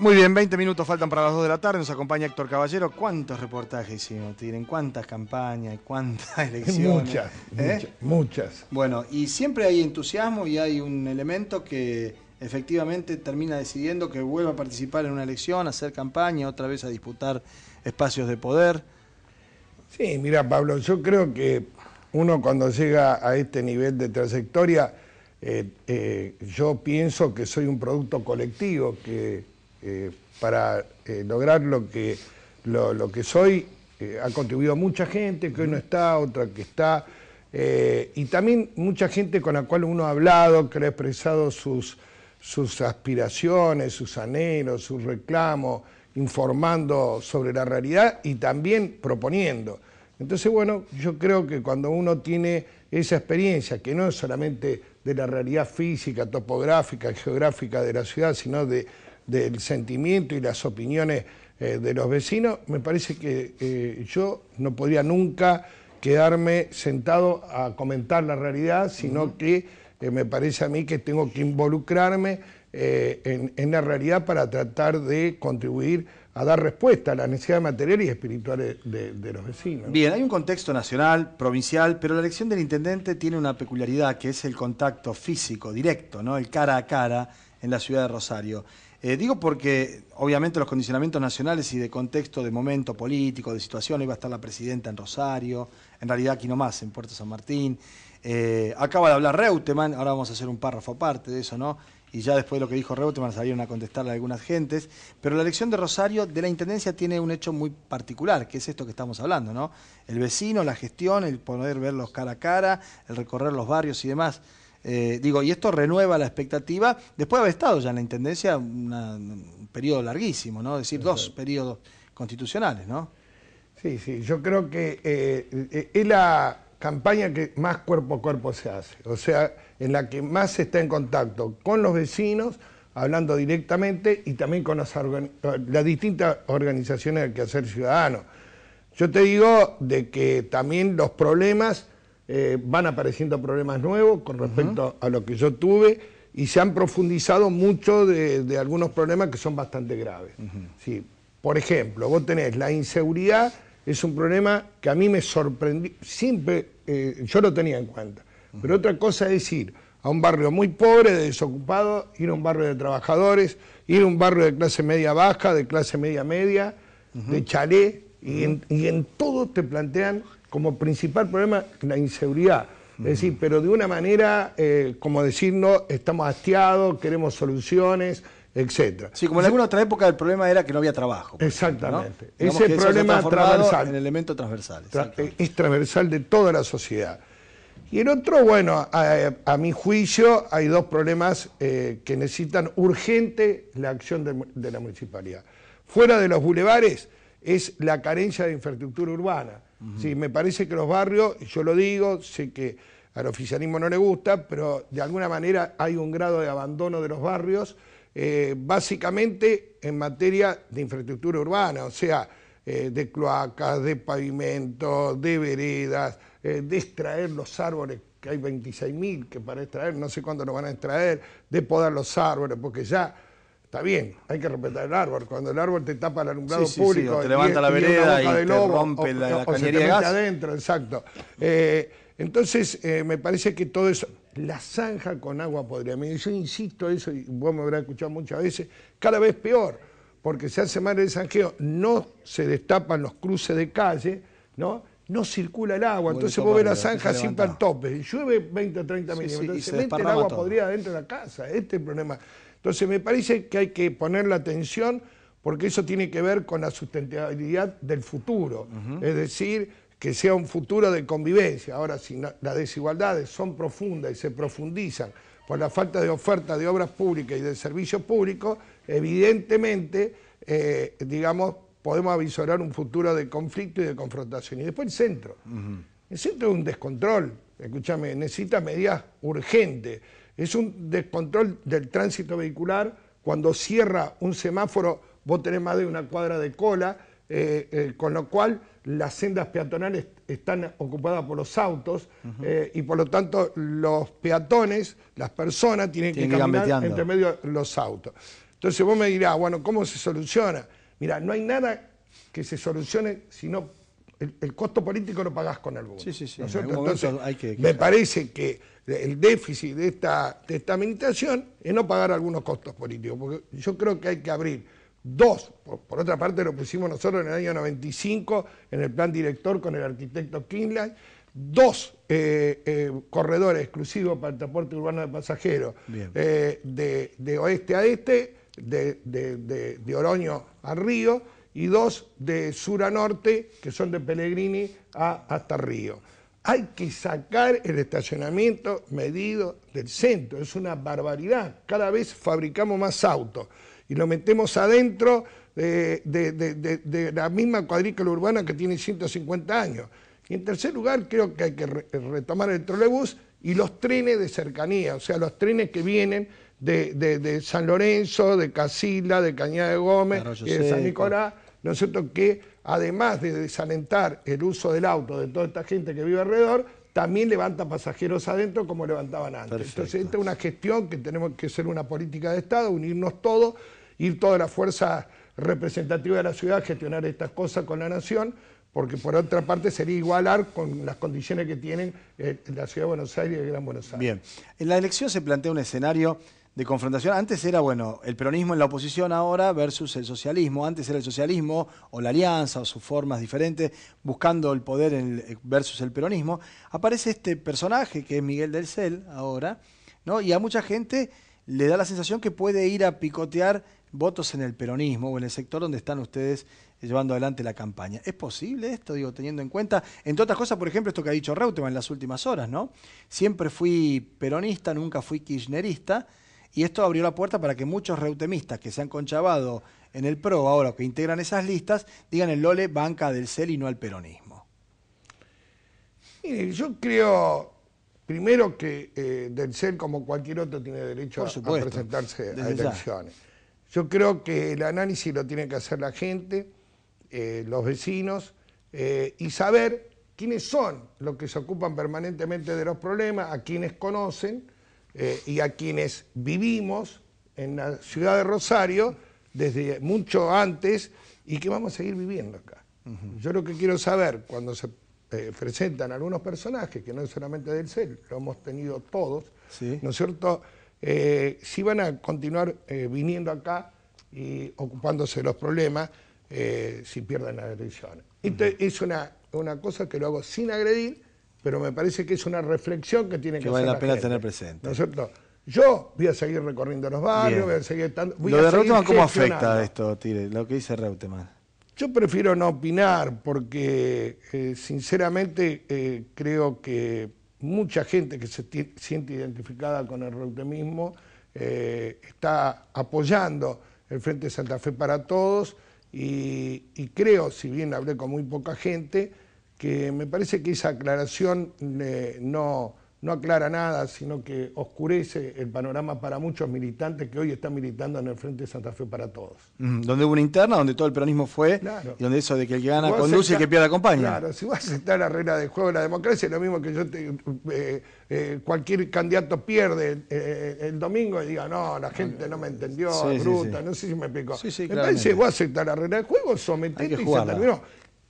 Muy bien, 20 minutos faltan para las 2 de la tarde. Nos acompaña Héctor Caballero. ¿Cuántos reportajes hicimos, Tiren? ¿Cuántas campañas? ¿Cuántas elecciones? ¿Eh? Muchas, muchas, Bueno, y siempre hay entusiasmo y hay un elemento que efectivamente termina decidiendo que vuelva a participar en una elección, a hacer campaña, otra vez a disputar espacios de poder. Sí, mira, Pablo, yo creo que uno cuando llega a este nivel de trayectoria, eh, eh, yo pienso que soy un producto colectivo, que eh, para eh, lograr lo que, lo, que soy, eh, ha contribuido mucha gente que hoy no está, otra que está, y también mucha gente con la cual uno ha hablado, que ha expresado sus, sus aspiraciones, sus anhelos, sus reclamos, informando sobre la realidad y también proponiendo. Entonces, bueno, yo creo que cuando uno tiene esa experiencia, que no es solamente de la realidad física, topográfica, geográfica de la ciudad, sino de del sentimiento y las opiniones eh, de los vecinos, me parece que eh, yo no podría nunca quedarme sentado a comentar la realidad, sino que eh, me parece a mí que tengo que involucrarme en, la realidad para tratar de contribuir a dar respuesta a las necesidades materiales y espirituales de, de los vecinos. Bien, hay un contexto nacional, provincial, pero la elección del intendente tiene una peculiaridad que es el contacto físico, directo, ¿no? el cara a cara en la ciudad de Rosario. Eh, digo porque obviamente los condicionamientos nacionales y de contexto, de momento político, de situación, iba a estar la presidenta en Rosario, en realidad aquí nomás, en Puerto San Martín. Eh, acaba de hablar Reutemann, ahora vamos a hacer un párrafo aparte de eso, ¿no? Y ya después de lo que dijo Reutemann salieron a contestarle algunas gentes. Pero la elección de Rosario de la Intendencia tiene un hecho muy particular, que es esto que estamos hablando, ¿no? El vecino, la gestión, el poder verlos cara a cara, el recorrer los barrios y demás. Eh, digo, y esto renueva la expectativa, después de haber estado ya en la Intendencia un periodo larguísimo, ¿no? Es decir, dos periodos constitucionales, ¿no? Sí, sí, yo creo que eh, es la campaña que más cuerpo a cuerpo se hace, o sea, en la que más se está en contacto con los vecinos, hablando directamente y también con las, las distintas organizaciones del quehacer ciudadano. Yo te digo de que también los problemas eh, van apareciendo problemas nuevos con respecto a lo que yo tuve y se han profundizado mucho de, algunos problemas que son bastante graves. sí. Por ejemplo, vos tenés la inseguridad, es un problema que a mí me sorprendió, siempre eh, yo lo tenía en cuenta, pero otra cosa es ir a un barrio muy pobre, de desocupado, ir a un barrio de trabajadores, ir a un barrio de clase media baja, de clase media media, de chalé, y en, todo te plantean como principal problema la inseguridad. Es decir, pero de una manera, eh, como no, estamos hastiados, queremos soluciones, etc. Sí, como en alguna otra época el problema era que no había trabajo. Exactamente. Ese problema transversal. En elemento transversal. Eh, es transversal de toda la sociedad. Y el otro, bueno, a, mi juicio hay dos problemas eh, que necesitan urgente la acción de la municipalidad. Fuera de los bulevares, es la carencia de infraestructura urbana. Sí, me parece que los barrios, yo lo digo, sé que al oficialismo no le gusta, pero de alguna manera hay un grado de abandono de los barrios, eh, básicamente en materia de infraestructura urbana, o sea, eh, de cloacas, de pavimentos, de veredas, eh, de extraer los árboles, que hay 26.000 que para extraer, no sé cuándo lo van a extraer, de podar los árboles, porque ya Está bien, hay que respetar el árbol. Cuando el árbol te tapa el alumbrado público, te levanta la vereda y, te rompe la, cañería adentro, exacto. Eh, entonces, eh, me parece que todo eso, la zanja con agua podría. Yo insisto eso, y vos me habrás escuchado muchas veces, cada vez peor, porque se hace mal el zanjeo, no se destapan los cruces de calle, ¿no? no circula el agua, entonces vos ves la zanja sin al tope, llueve 20 o 30 milímetros, y se mete el agua podría dentro de la casa, este es el problema. Entonces me parece que hay que poner la atención porque eso tiene que ver con la sustentabilidad del futuro, es decir, que sea un futuro de convivencia. Ahora, si las desigualdades son profundas y se profundizan por la falta de oferta de obras públicas y de servicios públicos, evidentemente, eh, digamos, podemos avisorar un futuro de conflicto y de confrontación. Y después el centro. El centro es un descontrol, escúchame, necesita medidas urgentes. Es un descontrol del tránsito vehicular. Cuando cierra un semáforo, vos tenés más de una cuadra de cola, eh, eh, con lo cual las sendas peatonales están ocupadas por los autos eh, y por lo tanto los peatones, las personas, tienen, que caminar entre medio los autos. Entonces vos me dirás, bueno, ¿cómo se soluciona? Mira, no hay nada que se solucione si no el, costo político lo pagás con voto. Sí, sí, sí. entonces, me parece que el déficit de esta administración es no pagar algunos costos políticos, porque yo creo que hay que abrir dos, por, otra parte lo pusimos nosotros en el año 95 en el plan director con el arquitecto Kinley, dos eh, eh, corredores exclusivos para el transporte urbano de pasajeros eh, de, oeste a este, de, Oroño a Río, y dos de sur a norte, que son de Pellegrini hasta Río. Hay que sacar el estacionamiento medido del centro, es una barbaridad. Cada vez fabricamos más autos y lo metemos adentro de, la misma cuadrícula urbana que tiene 150 años. Y en tercer lugar, creo que hay que retomar el trolebús y los trenes de cercanía, o sea, los trenes que vienen de, San Lorenzo, de Casilla, de Cañada de Gómez, de San Nicolás, ¿no nosotros que además de desalentar el uso del auto de toda esta gente que vive alrededor, también levanta pasajeros adentro como levantaban antes. Entonces, esta es una gestión que tenemos que ser una política de Estado, unirnos todos, ir toda la fuerza representativa de la ciudad a gestionar estas cosas con la nación, porque por otra parte sería igualar con las condiciones que tienen eh, la ciudad de Buenos Aires y el Gran Buenos Aires. Bien, en la elección se plantea un escenario de confrontación. Antes era, bueno, el peronismo en la oposición ahora versus el socialismo. Antes era el socialismo o la alianza o sus formas diferentes, buscando el poder eh, versus el peronismo. Aparece este personaje que es Miguel del Cel ahora, ¿no? Y a mucha gente le da la sensación que puede ir a picotear votos en el peronismo o en el sector donde están ustedes llevando adelante la campaña. ¿Es posible esto, digo, teniendo en cuenta, entre otras cosas, por ejemplo, esto que ha dicho Reutemann en las últimas horas, ¿no? Siempre fui peronista, nunca fui kirchnerista, y esto abrió la puerta para que muchos reutemistas que se han conchavado en el PRO ahora que integran esas listas digan el Lole banca del CEL y no al peronismo. Mire, yo creo primero que eh, del CEL como cualquier otro tiene derecho a presentarse a elecciones. Yo creo que el análisis lo tiene que hacer la gente, eh, los vecinos, eh, y saber quiénes son los que se ocupan permanentemente de los problemas, a quienes conocen, eh, y a quienes vivimos en la ciudad de Rosario desde mucho antes y que vamos a seguir viviendo acá. Yo lo que quiero saber cuando se eh, presentan algunos personajes, que no es solamente del CEL, lo hemos tenido todos, ¿no es cierto? Eh, si van a continuar viniendo acá y ocupándose de los problemas si pierden las elecciones. es una, una cosa que lo hago sin agredir, pero me parece que es una reflexión que tiene que, que vale la pena tener presente. ¿No Yo voy a seguir recorriendo los barrios, voy a seguir tanto. ¿Lo de Reutemann cómo afecta esto, Tire? Lo que dice Reutemann. Yo prefiero no opinar porque, eh, sinceramente, eh, creo que mucha gente que se siente identificada con el reutemismo eh, está apoyando el Frente Santa Fe para Todos y creo, si bien hablé con muy poca gente, que me parece que esa aclaración eh, no, no aclara nada, sino que oscurece el panorama para muchos militantes que hoy están militando en el Frente de Santa Fe para Todos. Mm, donde hubo una interna, donde todo el peronismo fue, y donde eso de que el que gana conduce y que pierde acompaña. Claro, si vas a aceptar la regla de juego de la democracia, es lo mismo que yo eh, eh, cualquier candidato pierde el domingo y diga, no, la gente no me entendió, bruta, no sé si me explicó. Entonces, vos aceptar la regla de juego, sometete y se terminó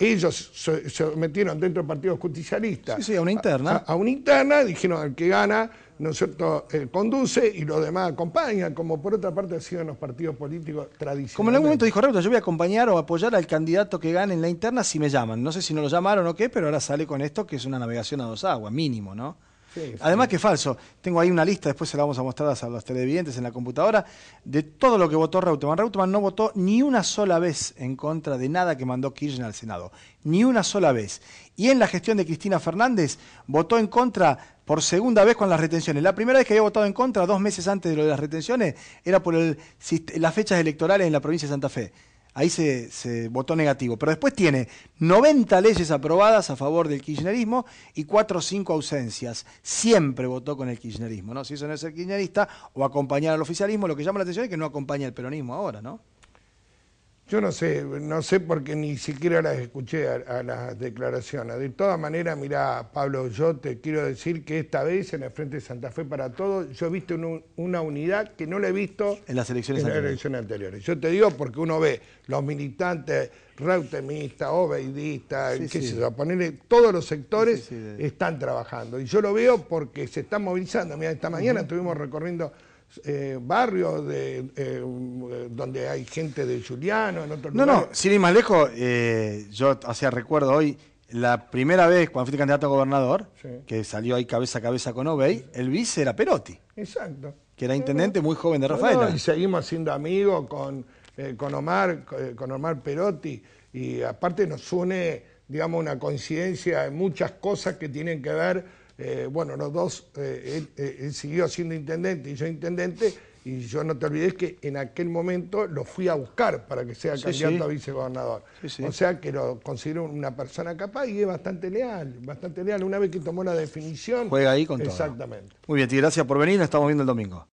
ellos se, metieron dentro del Partido Justicialista. Sí, a una interna. A, una interna, dijeron al que gana, ¿no es cierto?, eh, conduce y los demás acompañan, como por otra parte ha sido en los partidos políticos tradicionales. Como en algún momento dijo Reuter, yo voy a acompañar o apoyar al candidato que gane en la interna si me llaman. No sé si no lo llamaron o qué, pero ahora sale con esto que es una navegación a dos aguas, mínimo, ¿no? Además que es falso. Tengo ahí una lista, después se la vamos a mostrar a los televidentes en la computadora, de todo lo que votó Reutemann. Reutemann no votó ni una sola vez en contra de nada que mandó Kirchner al Senado. Ni una sola vez. Y en la gestión de Cristina Fernández votó en contra por segunda vez con las retenciones. La primera vez que había votado en contra, dos meses antes de lo de las retenciones, era por las fechas electorales en la provincia de Santa Fe ahí se, votó negativo. Pero después tiene 90 leyes aprobadas a favor del kirchnerismo y 4 o 5 ausencias. Siempre votó con el kirchnerismo, ¿no? Si eso no es el kirchnerista o acompañar al oficialismo, lo que llama la atención es que no acompaña el peronismo ahora, ¿no? Yo no sé, no sé porque ni siquiera las escuché a, las declaraciones. De todas maneras, mira, Pablo, yo te quiero decir que esta vez en el Frente de Santa Fe para Todos, yo he visto una unidad que no la he visto en las elecciones, anteriores. Yo te digo porque uno ve los militantes reutemistas, obeidistas, qué sé ponerle, todos los sectores están trabajando. Y yo lo veo porque se están movilizando. Mira, esta mañana estuvimos recorriendo eh, barrios de, eh, eh, donde hay gente de Juliano, en otros No, lugares. no, sin ir más lejos, yo hacía recuerdo hoy, la primera vez cuando fui candidato a gobernador, que salió ahí cabeza a cabeza con Obey, el vice era Perotti. Exacto. Que era intendente muy joven de Rafael y seguimos siendo amigos con, con, Omar, con Omar Perotti, y aparte nos une, digamos, una coincidencia en muchas cosas que tienen que ver eh, bueno, los dos, eh, eh, él, siguió siendo intendente y yo intendente, y yo no te olvides que en aquel momento lo fui a buscar para que sea candidato a vicegobernador. o sea que lo considero una persona capaz y es bastante leal, bastante leal. Una vez que tomó la definición... Juega ahí con todo. Exactamente. Muy bien, y gracias por venir, nos estamos viendo el domingo.